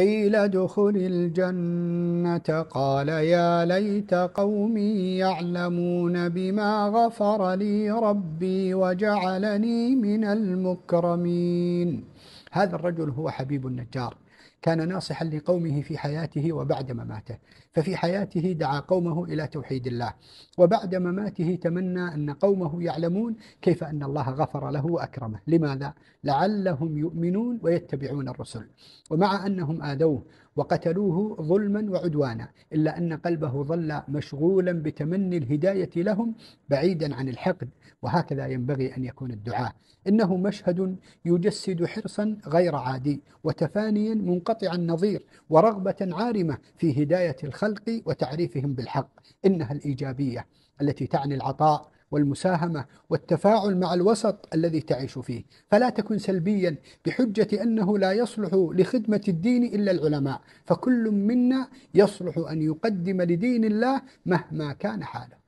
قيل ادخل الجنة قال يا ليت قومي يعلمون بما غفر لي ربي وجعلني من المكرمين هذا الرجل هو حبيب النجار كان ناصحا لقومه في حياته وبعد مماته ففي حياته دعا قومه إلى توحيد الله وبعد مماته تمنى أن قومه يعلمون كيف أن الله غفر له وأكرمه لماذا؟ لعلهم يؤمنون ويتبعون الرسل ومع أنهم آذوه وقتلوه ظلما وعدوانا إلا أن قلبه ظل مشغولا بتمني الهداية لهم بعيدا عن الحقد وهكذا ينبغي أن يكون الدعاء إنه مشهد يجسد حرصا غير عادي وتفانيا منقطع النظير ورغبة عارمة في هداية الخلق وتعريفهم بالحق إنها الإيجابية التي تعني العطاء والمساهمة والتفاعل مع الوسط الذي تعيش فيه فلا تكن سلبيا بحجة أنه لا يصلح لخدمة الدين إلا العلماء فكل منا يصلح أن يقدم لدين الله مهما كان حاله